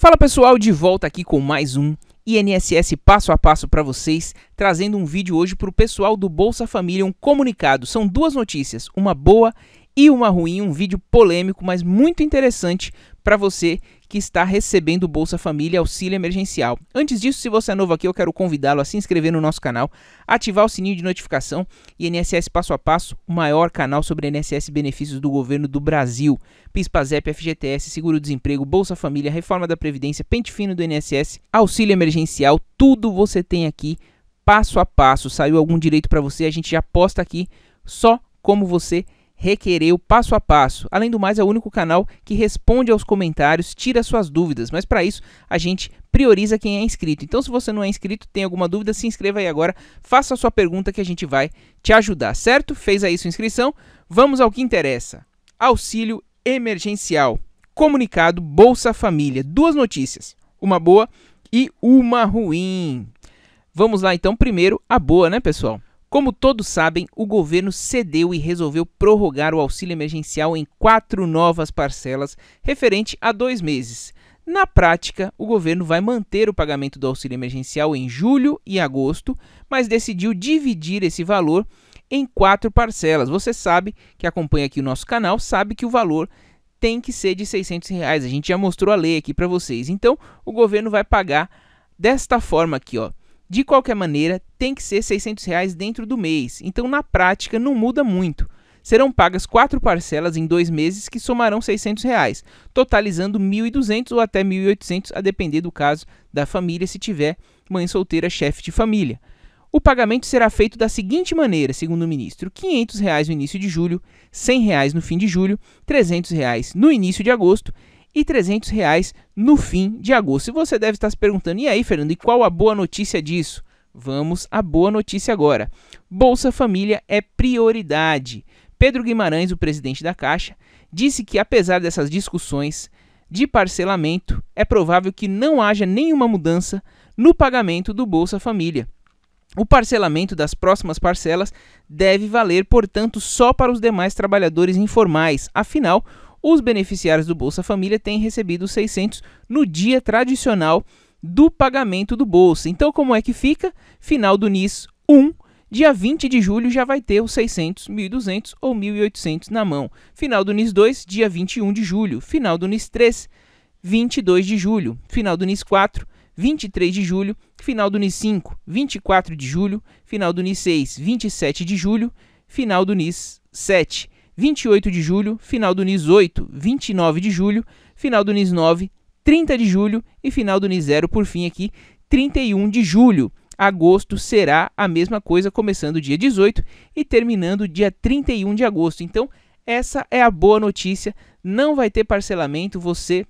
Fala pessoal, de volta aqui com mais um INSS passo a passo para vocês, trazendo um vídeo hoje para o pessoal do Bolsa Família, um comunicado. São duas notícias, uma boa e uma ruim, um vídeo polêmico, mas muito interessante para você que está recebendo Bolsa Família Auxílio Emergencial. Antes disso, se você é novo aqui, eu quero convidá-lo a se inscrever no nosso canal, ativar o sininho de notificação e INSS Passo a Passo, o maior canal sobre INSS benefícios do governo do Brasil. PIS/PASEP, FGTS, seguro-desemprego, Bolsa Família, reforma da previdência, pente fino do INSS, auxílio emergencial, tudo você tem aqui passo a passo. Saiu algum direito para você, a gente já posta aqui só como você requerer o passo a passo. Além do mais, é o único canal que responde aos comentários, tira suas dúvidas, mas para isso a gente prioriza quem é inscrito. Então, se você não é inscrito, tem alguma dúvida, se inscreva aí agora, faça a sua pergunta que a gente vai te ajudar, certo? Fez aí sua inscrição? Vamos ao que interessa. Auxílio emergencial. Comunicado Bolsa Família. Duas notícias, uma boa e uma ruim. Vamos lá então, primeiro a boa, né, pessoal? Como todos sabem, o governo cedeu e resolveu prorrogar o auxílio emergencial em quatro novas parcelas, referente a dois meses. Na prática, o governo vai manter o pagamento do auxílio emergencial em julho e agosto, mas decidiu dividir esse valor em quatro parcelas. Você sabe que acompanha aqui o nosso canal, sabe que o valor tem que ser de 600 reais. A gente já mostrou a lei aqui para vocês. Então, o governo vai pagar desta forma aqui, ó, de qualquer maneira, tem que ser R$ 600 reais dentro do mês, então na prática não muda muito. Serão pagas quatro parcelas em dois meses que somarão R$ 600, reais, totalizando R$ 1.200 ou até R$ 1.800, a depender do caso da família, se tiver mãe solteira, chefe de família. O pagamento será feito da seguinte maneira, segundo o ministro: R$ 500 reais no início de julho, R$ 100 reais no fim de julho, R$ 300 reais no início de agosto e 300 reais no fim de agosto. E você deve estar se perguntando, e aí, Fernando, e qual a boa notícia disso? Vamos à boa notícia agora. Bolsa Família é prioridade. Pedro Guimarães, o presidente da Caixa, disse que apesar dessas discussões de parcelamento, é provável que não haja nenhuma mudança no pagamento do Bolsa Família. O parcelamento das próximas parcelas deve valer, portanto, só para os demais trabalhadores informais. Afinal, os beneficiários do Bolsa Família têm recebido os 600 no dia tradicional do pagamento do Bolsa. Então, como é que fica? Final do NIS 1, dia 20 de julho já vai ter os 600, 1.200 ou 1.800 na mão. Final do NIS 2, dia 21 de julho. Final do NIS 3, 22 de julho. Final do NIS 4, 23 de julho. Final do NIS 5, 24 de julho. Final do NIS 6, 27 de julho. Final do NIS 7. 28 de julho, final do NIS 8, 29 de julho, final do NIS 9, 30 de julho e final do NIS 0, por fim, aqui, 31 de julho. Agosto será a mesma coisa, começando dia 18 e terminando dia 31 de agosto. Então, essa é a boa notícia: não vai ter parcelamento. Você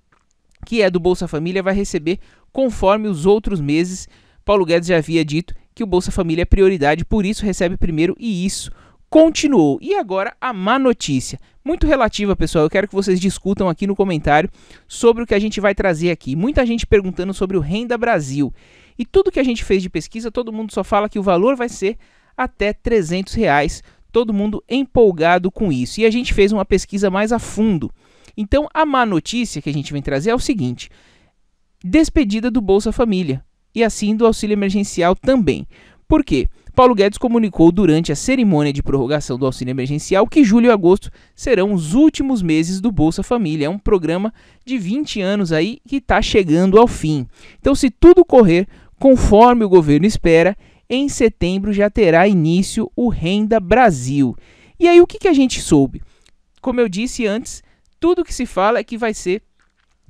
que é do Bolsa Família vai receber conforme os outros meses. Paulo Guedes já havia dito que o Bolsa Família é prioridade, por isso recebe primeiro e isso continuou. E agora a má notícia. Muito relativa, pessoal. Eu quero que vocês discutam aqui no comentário sobre o que a gente vai trazer aqui. Muita gente perguntando sobre o Renda Brasil. E tudo que a gente fez de pesquisa, todo mundo só fala que o valor vai ser até 300 reais. Todo mundo empolgado com isso. E a gente fez uma pesquisa mais a fundo. Então, a má notícia que a gente vem trazer é o seguinte: despedida do Bolsa Família e assim do auxílio emergencial também. Por quê? Paulo Guedes comunicou durante a cerimônia de prorrogação do auxílio emergencial que julho e agosto serão os últimos meses do Bolsa Família. É um programa de 20 anos aí que está chegando ao fim. Então, se tudo correr conforme o governo espera, em setembro já terá início o Renda Brasil. E aí, o que, que a gente soube? Como eu disse antes, tudo que se fala é que vai ser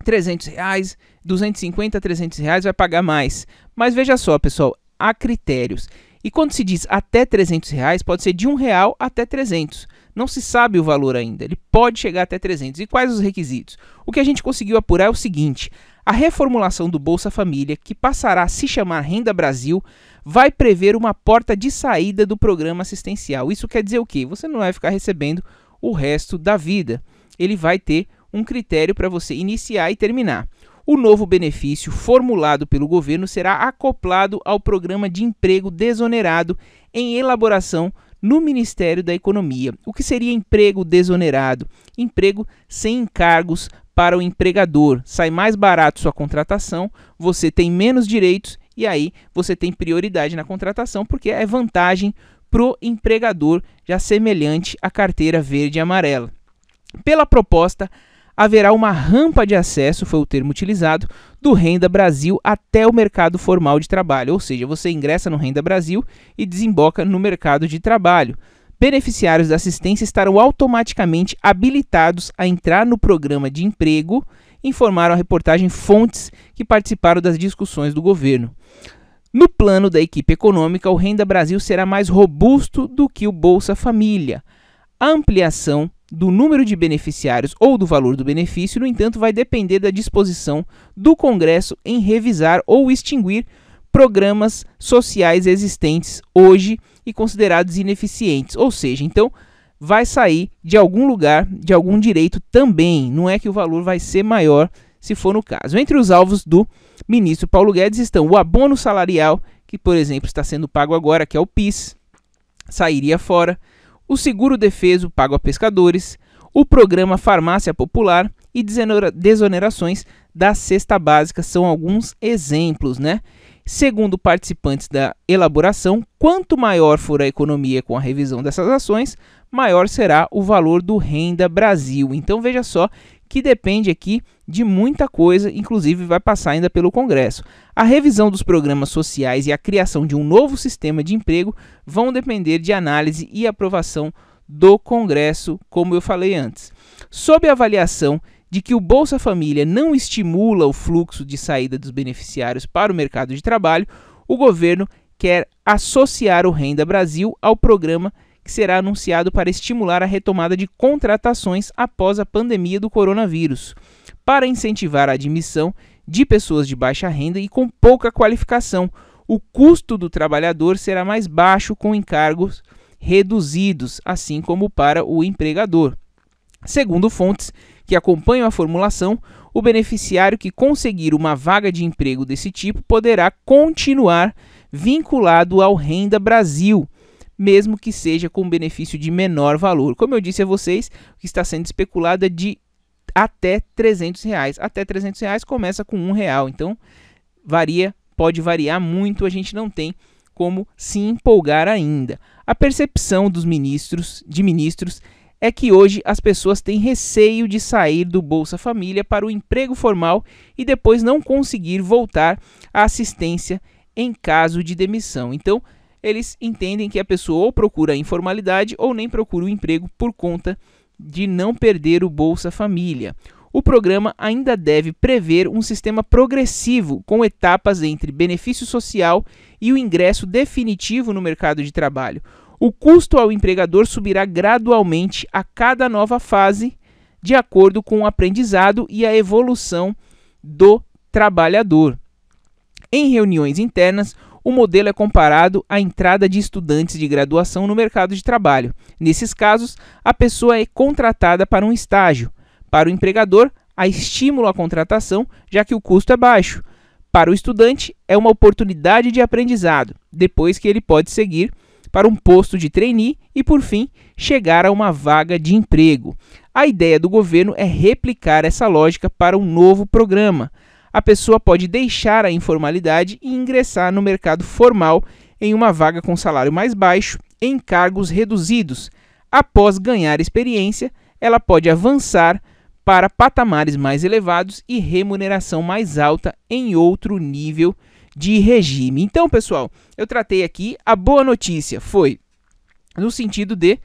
300 reais, 250, 300 reais, vai pagar mais. Mas veja só, pessoal, há critérios. E quando se diz até 300 reais, pode ser de um real até 300. Não se sabe o valor ainda, ele pode chegar até 300. E quais os requisitos? O que a gente conseguiu apurar é o seguinte, a reformulação do Bolsa Família, que passará a se chamar Renda Brasil, vai prever uma porta de saída do programa assistencial. Isso quer dizer o quê? Você não vai ficar recebendo o resto da vida. Ele vai ter um critério para você iniciar e terminar. O novo benefício formulado pelo governo será acoplado ao programa de emprego desonerado em elaboração no Ministério da Economia. O que seria emprego desonerado? Emprego sem encargos para o empregador. Sai mais barato sua contratação, você tem menos direitos e aí você tem prioridade na contratação porque é vantagem pro empregador, já semelhante à carteira verde e amarela. Pela proposta, haverá uma rampa de acesso, foi o termo utilizado, do Renda Brasil até o mercado formal de trabalho, ou seja, você ingressa no Renda Brasil e desemboca no mercado de trabalho. Beneficiários da assistência estarão automaticamente habilitados a entrar no programa de emprego, informaram a reportagem fontes que participaram das discussões do governo. No plano da equipe econômica, o Renda Brasil será mais robusto do que o Bolsa Família. A ampliação do número de beneficiários ou do valor do benefício, no entanto, vai depender da disposição do Congresso em revisar ou extinguir programas sociais existentes hoje e considerados ineficientes. Ou seja, então vai sair de algum lugar, de algum direito também. Não é que o valor vai ser maior se for no caso. Entre os alvos do ministro Paulo Guedes estão o abono salarial, que por exemplo está sendo pago agora, que é o PIS, sairia fora o seguro defeso pago a pescadores, o programa Farmácia Popular e desonerações da cesta básica são alguns exemplos, né? Segundo participantes da elaboração, quanto maior for a economia com a revisão dessas ações, maior será o valor do Renda Brasil. Então veja só que depende aqui de muita coisa, inclusive vai passar ainda pelo Congresso. A revisão dos programas sociais e a criação de um novo sistema de emprego vão depender de análise e aprovação do Congresso, como eu falei antes. Sob a avaliação de que o Bolsa Família não estimula o fluxo de saída dos beneficiários para o mercado de trabalho, o governo quer associar o Renda Brasil ao programa que será anunciado para estimular a retomada de contratações após a pandemia do coronavírus, para incentivar a admissão de pessoas de baixa renda e com pouca qualificação. O custo do trabalhador será mais baixo com encargos reduzidos, assim como para o empregador. Segundo fontes que acompanham a formulação, o beneficiário que conseguir uma vaga de emprego desse tipo poderá continuar vinculado ao Renda Brasil mesmo que seja com benefício de menor valor. Como eu disse a vocês, o que está sendo especulado é de até 300 reais. Até 300 reais começa com um real, então varia, pode variar muito, a gente não tem como se empolgar ainda. A percepção dos ministros, de ministros, é que hoje as pessoas têm receio de sair do Bolsa Família para o emprego formal e depois não conseguir voltar à assistência em caso de demissão. Então, eles entendem que a pessoa ou procura a informalidade ou nem procura o emprego por conta de não perder o Bolsa Família. O programa ainda deve prever um sistema progressivo com etapas entre benefício social e o ingresso definitivo no mercado de trabalho. O custo ao empregador subirá gradualmente a cada nova fase, de acordo com o aprendizado e a evolução do trabalhador. Em reuniões internas, o modelo é comparado à entrada de estudantes de graduação no mercado de trabalho. Nesses casos, a pessoa é contratada para um estágio. Para o empregador, há estímulo à contratação, já que o custo é baixo. Para o estudante, é uma oportunidade de aprendizado, depois que ele pode seguir para um posto de trainee e, por fim, chegar a uma vaga de emprego. A ideia do governo é replicar essa lógica para um novo programa a pessoa pode deixar a informalidade e ingressar no mercado formal em uma vaga com salário mais baixo, em cargos reduzidos. Após ganhar experiência, ela pode avançar para patamares mais elevados e remuneração mais alta em outro nível de regime. Então, pessoal, eu tratei aqui a boa notícia foi no sentido de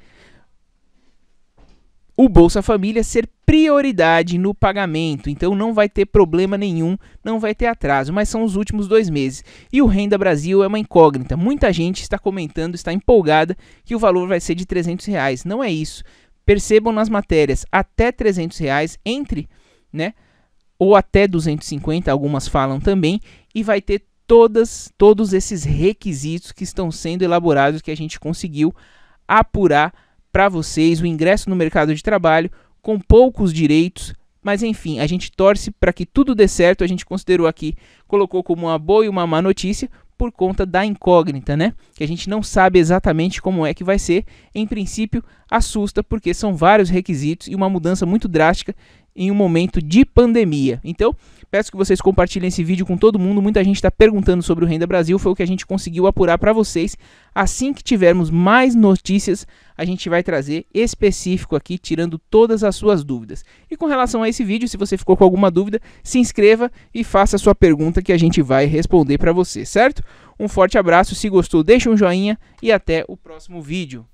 o Bolsa Família ser prioridade no pagamento, então não vai ter problema nenhum, não vai ter atraso, mas são os últimos dois meses. E o Renda Brasil é uma incógnita, muita gente está comentando, está empolgada que o valor vai ser de 300 reais, não é isso. Percebam nas matérias, até 300 reais, entre, né, ou até 250, algumas falam também, e vai ter todas, todos esses requisitos que estão sendo elaborados que a gente conseguiu apurar para vocês o ingresso no mercado de trabalho, com poucos direitos, mas enfim, a gente torce para que tudo dê certo. A gente considerou aqui, colocou como uma boa e uma má notícia por conta da incógnita, né? Que a gente não sabe exatamente como é que vai ser. Em princípio, assusta porque são vários requisitos e uma mudança muito drástica em um momento de pandemia. Então, peço que vocês compartilhem esse vídeo com todo mundo. Muita gente está perguntando sobre o Renda Brasil, foi o que a gente conseguiu apurar para vocês. Assim que tivermos mais notícias, a gente vai trazer específico aqui, tirando todas as suas dúvidas. E com relação a esse vídeo, se você ficou com alguma dúvida, se inscreva e faça a sua pergunta que a gente vai responder para você, certo? Um forte abraço, se gostou, deixa um joinha e até o próximo vídeo.